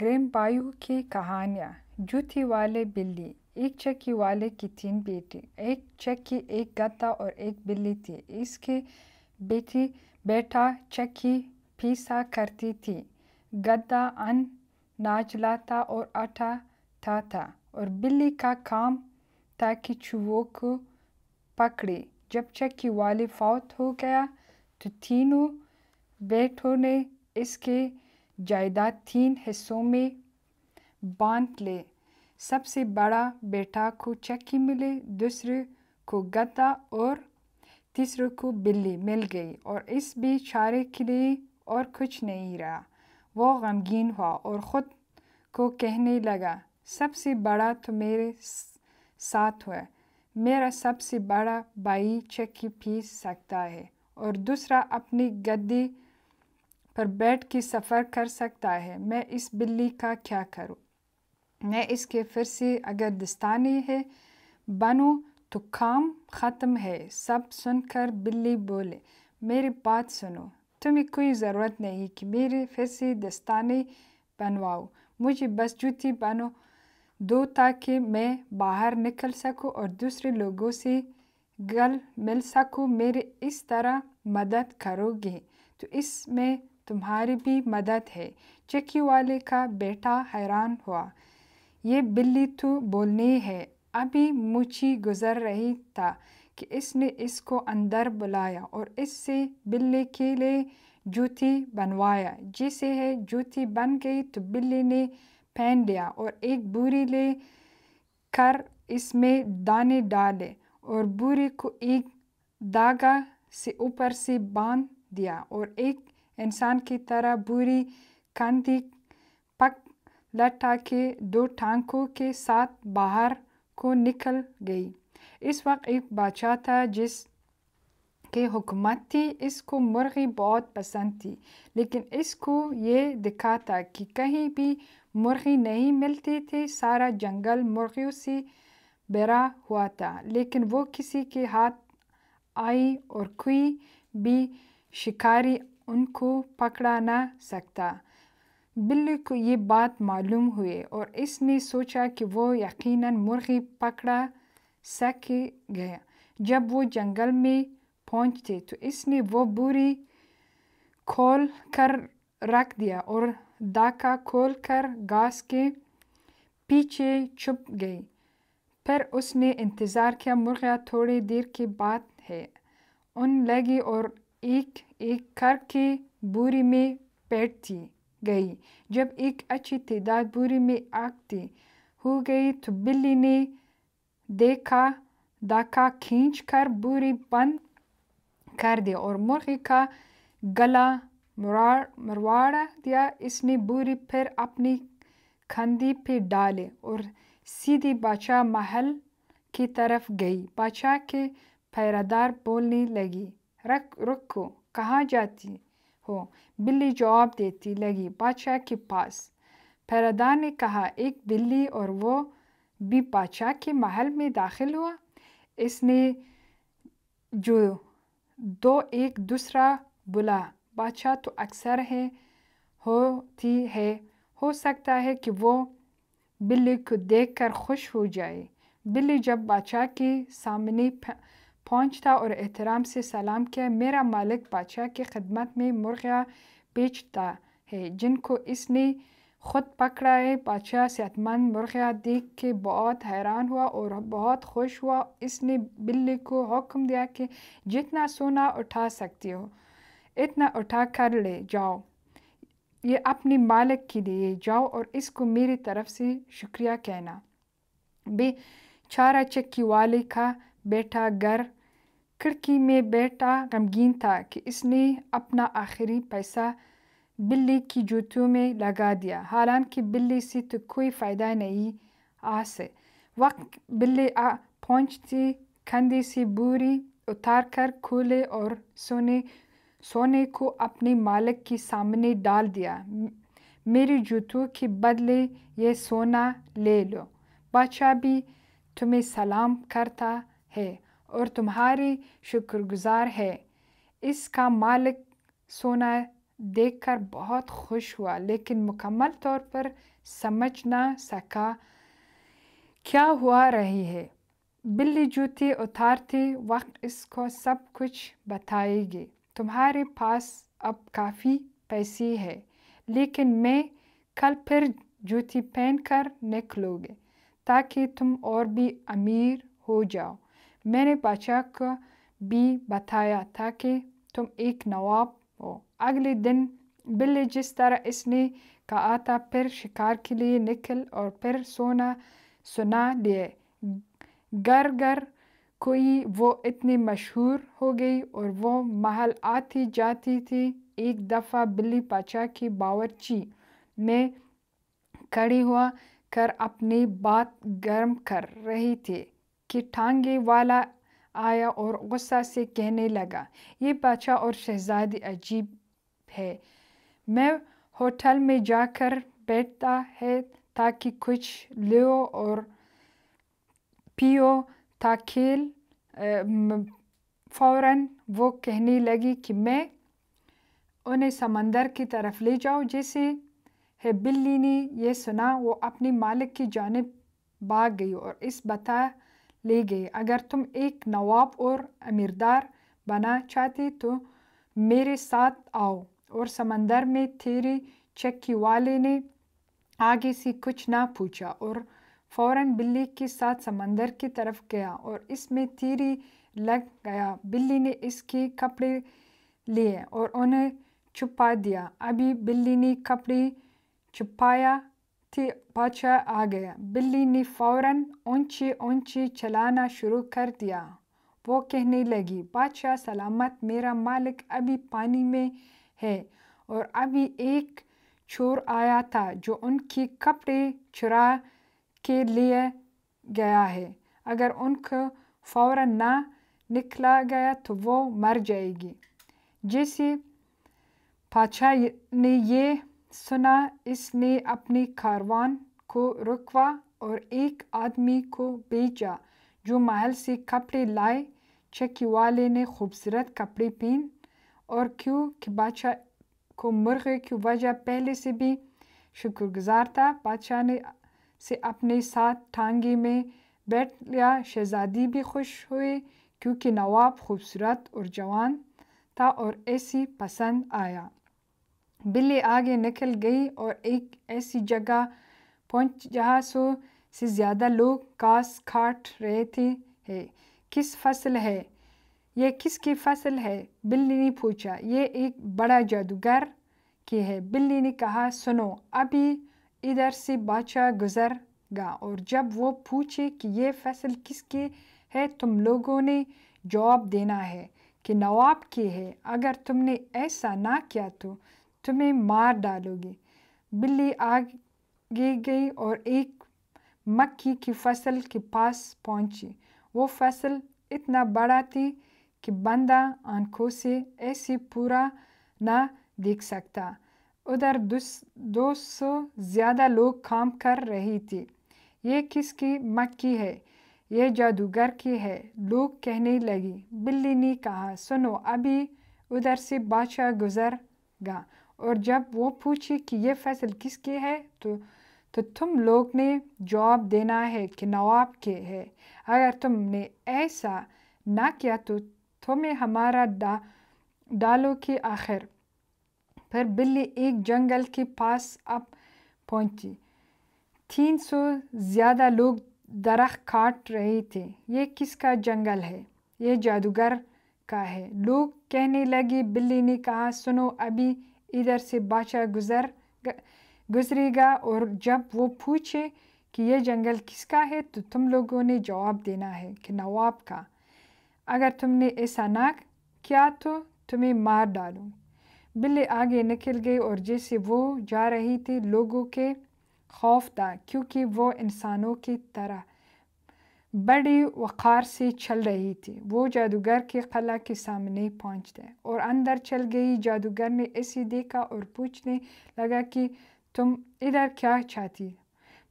Graeme बायू की कहानियाँ जूती वाले बिल्ली एक चक्की वाले की तीन बेटी एक चक्की एक गद्दा और एक बिल्ली थी इसके बेटी बेटा चक्की पीसा करती थी गद्दा अन नाच लाता और आटा था था और बिल्ली का काम था कि चूहों को पकड़े जब चक्की वाले फौत हो गया तो तीनों बेटों ने इसके जायदाद तीन हिस्सों में बांट ले सबसे बड़ा बेटा को चक्की मिले दूसरे को गद्दा और तीसरे को बिल्ली मिल गई और इस बेचारे के लिए और कुछ नहीं रहा वो गमगीन हुआ और ख़ुद को कहने लगा सबसे बड़ा तो मेरे साथ हुआ मेरा सबसे बड़ा भाई चक्की पी सकता है और दूसरा अपनी गद्दी पर बैठ के सफ़र कर सकता है मैं इस बिल्ली का क्या करूँ मैं इसके फिर से अगर दस्ताने है बनो तो काम ख़त्म है सब सुनकर बिल्ली बोले मेरी बात सुनो तुम्हें कोई ज़रूरत नहीं कि मेरे फिर से दस्ताने बनवाओ मुझे बस जूती बनो दो ताकि मैं बाहर निकल सकूं और दूसरे लोगों से गल मिल सकूं मेरे इस तरह मदद करोगे तो इसमें तुम्हारी भी मदद है चक्की वाले का बेटा हैरान हुआ ये बिल्ली तो बोलनी है अभी मुछी गुजर रही था कि इसने इसको अंदर बुलाया और इससे बिल्ली के लिए जूती बनवाया जिसे है जूती बन गई तो बिल्ली ने पहन लिया और एक बूरी ले कर इसमें दाने डाले और बूरी को एक धागा से ऊपर से बांध दिया और एक इंसान की तरह बुरी कंधी पक लटा के दो टांकों के साथ बाहर को निकल गई इस वक्त एक बादशाह था जिस के हुकूमत थी इसको मुर्गी बहुत पसंद थी लेकिन इसको ये दिखा था कि कहीं भी मुर्गी नहीं मिलती थी सारा जंगल मुर्गियों से बरा हुआ था लेकिन वो किसी के हाथ आई और कोई भी शिकारी उनको पकड़ा ना सकता बिल्ली को ये बात मालूम हुई और इसने सोचा कि वो यकीनन मुर्गी पकड़ा सक गया जब वो जंगल में पहुंचते तो इसने वो बुरी खोल कर रख दिया और दाका खोल कर घास के पीछे छुप गई फिर उसने इंतज़ार किया मुर्गा थोड़ी देर के बाद है उन लगी और एक एक कर बुरी में बैठती गई जब एक अच्छी तदाद बुरी में आगती हो गई तो बिल्ली ने देखा दाखा खींच कर बुरी बंद कर दिया और मुर्गी का गला मरवाड़ा दिया इसने बुरी फिर अपनी खंदी पे डाले और सीधी बादशाह महल की तरफ गई बादशाह के पैरादार बोलने लगी रख रखो कहाँ जाती हो बिल्ली जवाब देती लगी बादशाह के पास फरदा ने कहा एक बिल्ली और वो भी बादशाह के महल में दाखिल हुआ इसने जो दो एक दूसरा बुला बादशाह तो अक्सर है होती है हो सकता है कि वो बिल्ली को देखकर खुश हो जाए बिल्ली जब बादशाह के सामने पहुंचता और एहतराम से सलाम किया मेरा मालिक बादशाह की खदमत में मुर्गियाँ बेचता है जिनको इसने खुद पकड़ा है बादशाह सेहतमंद मुर्गियाँ देख के बहुत हैरान हुआ और बहुत खुश हुआ इसने बिल्ली को हुक्म दिया कि जितना सोना उठा सकती हो इतना उठा कर ले जाओ ये अपने मालिक के लिए जाओ और इसको मेरी तरफ से शुक्रिया कहना बेचारा चक्की वाले का बेटा घर खिड़की में बैठा गमगीन था कि इसने अपना आखिरी पैसा बिल्ली की जूतों में लगा दिया हालांकि बिल्ली से तो कोई फ़ायदा नहीं आ से वक्त बिल्ली आ पहुँचती कंधे से बुरी उतार कर खोले और सोने सोने को अपने मालिक के सामने डाल दिया मेरी जूतों के बदले ये सोना ले लो बादशाह भी तुम्हें सलाम करता है और तुम्हारी शुक्रगुजार है इसका मालिक सोना देखकर बहुत खुश हुआ लेकिन मुकम्मल तौर पर समझ ना सका क्या हुआ रही है बिल्ली जूती उतारते वक्त इसको सब कुछ बताएगी तुम्हारे पास अब काफ़ी पैसे है लेकिन मैं कल फिर जूती पहन कर निकलोगे ताकि तुम और भी अमीर हो जाओ मैंने पाचा को भी बताया था कि तुम एक नवाब हो अगले दिन बिल्ली जिस तरह इसने कहा था फिर शिकार के लिए निकल और फिर सोना सुना दिए घर घर कोई वो इतनी मशहूर हो गई और वो महल आती जाती थी एक दफ़ा बिल्ली पाचा की बावरची में खड़ी हुआ कर अपनी बात गर्म कर रही थी कि ठांगे वाला आया और गुस्सा से कहने लगा ये बादशाह और शहजादी अजीब है मैं होटल में जाकर बैठता है ताकि कुछ लो और पियो ताखेल फौरन वो कहने लगी कि मैं उन्हें समंदर की तरफ ले जाऊँ जैसे है बिल्ली ने यह सुना वो अपनी मालिक की जानब भाग गई और इस बता ले गए अगर तुम एक नवाब और अमीरदार बना चाहते तो मेरे साथ आओ और समंदर में तेरे चक्की वाले ने आगे से कुछ ना पूछा और फौरन बिल्ली के साथ समंदर की तरफ गया और इसमें तीरी लग गया बिल्ली ने इसके कपड़े लिए और उन्हें छुपा दिया अभी बिल्ली ने कपड़े छुपाया थी पाचा आ गया बिल्ली ने फौरन ऊंची ऊंची चलाना शुरू कर दिया वो कहने लगी बादशाह सलामत मेरा मालिक अभी पानी में है और अभी एक चोर आया था जो उनकी कपड़े चुरा के लिए गया है अगर उनको फ़ौर ना निकला गया तो वो मर जाएगी जैसे पाचा ने ये सुना इसने अपने कारवान को रुकवा और एक आदमी को बेचा जो महल से कपड़े लाए चक्की वाले ने खूबसूरत कपड़े पहन और क्यों कि बादशाह को मुर्गे की वजह पहले से भी शुक्रगुजार था बादशाह ने से अपने साथ टांगे में बैठ लिया शहजादी भी खुश हुए क्योंकि नवाब खूबसूरत और जवान था और ऐसी पसंद आया बिल्ली आगे निकल गई और एक ऐसी जगह पहुंच जहाँ सौ से ज़्यादा लोग घास काट रहे थे है किस फसल है यह किसकी फसल है बिल्ली ने पूछा ये एक बड़ा जादूगर की है बिल्ली ने कहा सुनो अभी इधर से बादशाह गुजर गा और जब वो पूछे कि यह फसल किसकी है तुम लोगों ने जवाब देना है कि नवाब की है अगर तुमने ऐसा ना किया तो तुम्हें मार डालोगी बिल्ली आगे गई और एक मक्की की फसल के पास पहुंची वो फसल इतना बड़ा थी कि बंदा आंखों से ऐसे पूरा ना देख सकता उधर दो सौ ज़्यादा लोग काम कर रही थे ये किसकी मक्की है ये जादूगर की है लोग कहने लगी बिल्ली ने कहा सुनो अभी उधर से बादशाह गुजर गा और जब वो पूछे कि ये फसल किसके है तो तो तुम लोग ने जवाब देना है कि नवाब के है अगर तुमने ऐसा ना किया तो तुम्हें हमारा डा डालो के आखिर फिर बिल्ली एक जंगल के पास अब पहुंची तीन सौ ज़्यादा लोग दरख्त काट रहे थे ये किसका जंगल है ये जादूगर का है लोग कहने लगे बिल्ली ने कहा सुनो अभी इधर से बाचा गुजर गुजरेगा और जब वो पूछे कि ये जंगल किसका है तो तुम लोगों ने जवाब देना है कि नवाब का अगर तुमने ऐसा ना किया तो तुम्हें मार डालूँ बिल्ली आगे निकल गई और जैसे वो जा रही थी लोगों के खौफ था क्योंकि वो इंसानों की तरह बड़े वक़ार से चल रही थी वो जादूगर के कला के सामने पहुंच गए और अंदर चल गई जादूगर ने इसे देखा और पूछने लगा कि तुम इधर क्या चाहती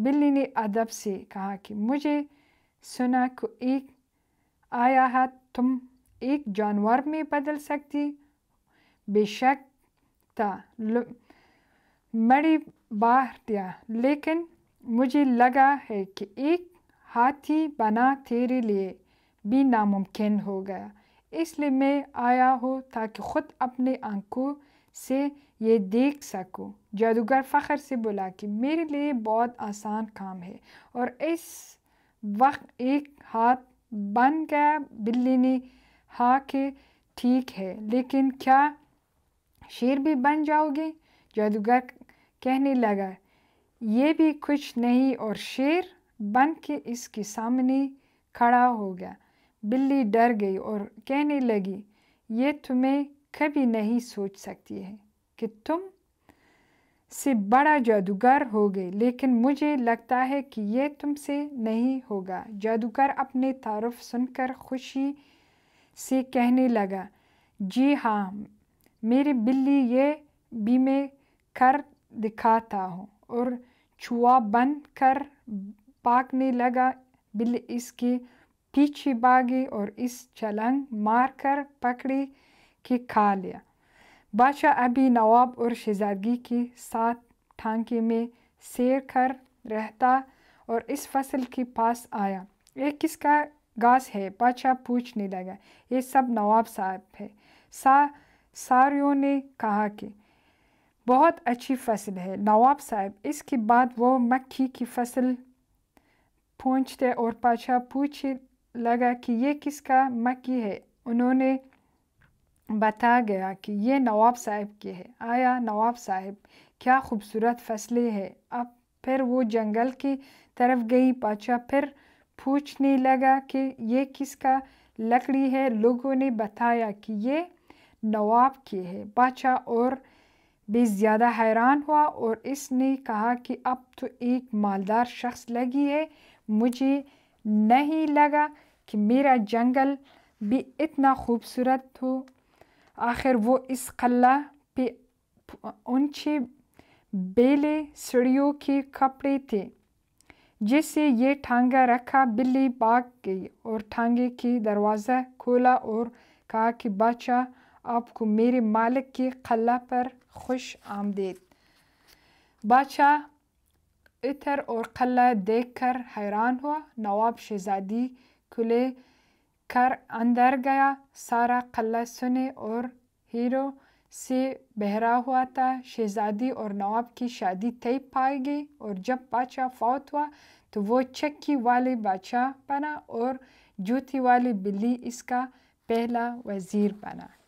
बिल्ली ने अदब से कहा कि मुझे सुना को एक आया है तुम एक जानवर में बदल सकती बेशक था मड़ी बाहर दिया लेकिन मुझे लगा है कि एक हाथी बना तेरे लिए भी नामुमकिन हो गया इसलिए मैं आया हूँ ताकि ख़ुद अपने आंखों से ये देख सकूं। जादूगर फ़ख्र से बोला कि मेरे लिए बहुत आसान काम है और इस वक्त एक हाथ बन गया बिल्ली ने हाँ के ठीक है लेकिन क्या शेर भी बन जाओगे जादूगर कहने लगा ये भी कुछ नहीं और शेर बन के इसके सामने खड़ा हो गया बिल्ली डर गई और कहने लगी ये तुम्हें कभी नहीं सोच सकती है कि तुम से बड़ा जादूगर हो गए लेकिन मुझे लगता है कि ये तुमसे नहीं होगा जादूगर अपने तारफ सुनकर खुशी से कहने लगा जी हाँ मेरी बिल्ली ये भी मैं कर दिखाता हूँ और छुआ बंद कर भागने लगा बिल्ली इसके पीछे भागी और इस चलंग मारकर पकड़ी के खा लिया बादशाह अभी नवाब और शहजादगी के साथ ठांके में शेर कर रहता और इस फसल के पास आया ये किसका घास है बादशाह पूछने लगा ये सब नवाब साहब है सा सारियों ने कहा कि बहुत अच्छी फसल है नवाब साहब इसके बाद वो मक्खी की फसल पूछते और पाछा पूछ लगा कि ये किसका मक्की है उन्होंने बता गया कि ये नवाब साहब की है आया नवाब साहब क्या खूबसूरत फसलें हैं अब फिर वो जंगल की तरफ गई पाचा फिर पूछने लगा कि ये किसका लकड़ी है लोगों ने बताया कि ये नवाब की है पाचा और भी ज़्यादा हैरान हुआ और इसने कहा कि अब तो एक मालदार शख्स लगी है मुझे नहीं लगा कि मेरा जंगल भी इतना खूबसूरत हो आखिर वो इस कला पे ऊंचे बेले सीढ़ियों के कपड़े थे जिससे ये ठांगा रखा बिल्ली भाग गई और ठांगे की दरवाज़ा खोला और कहा कि बादशाह आपको मेरे मालिक के कला पर खुश आमदेद बादशाह اتر اور قلعہ دیکھ کر حیران ہوا نواب شہزادی کھلے کر اندر گیا سارا قلعہ سنے اور ہیرو سے بہرا ہوا تھا شہزادی اور نواب کی شادی طے پائی گئی اور جب بادشاہ فوت ہوا تو وہ چکی والے بادشاہ بنا اور جوتی والی بلی اس کا پہلا وزیر بنا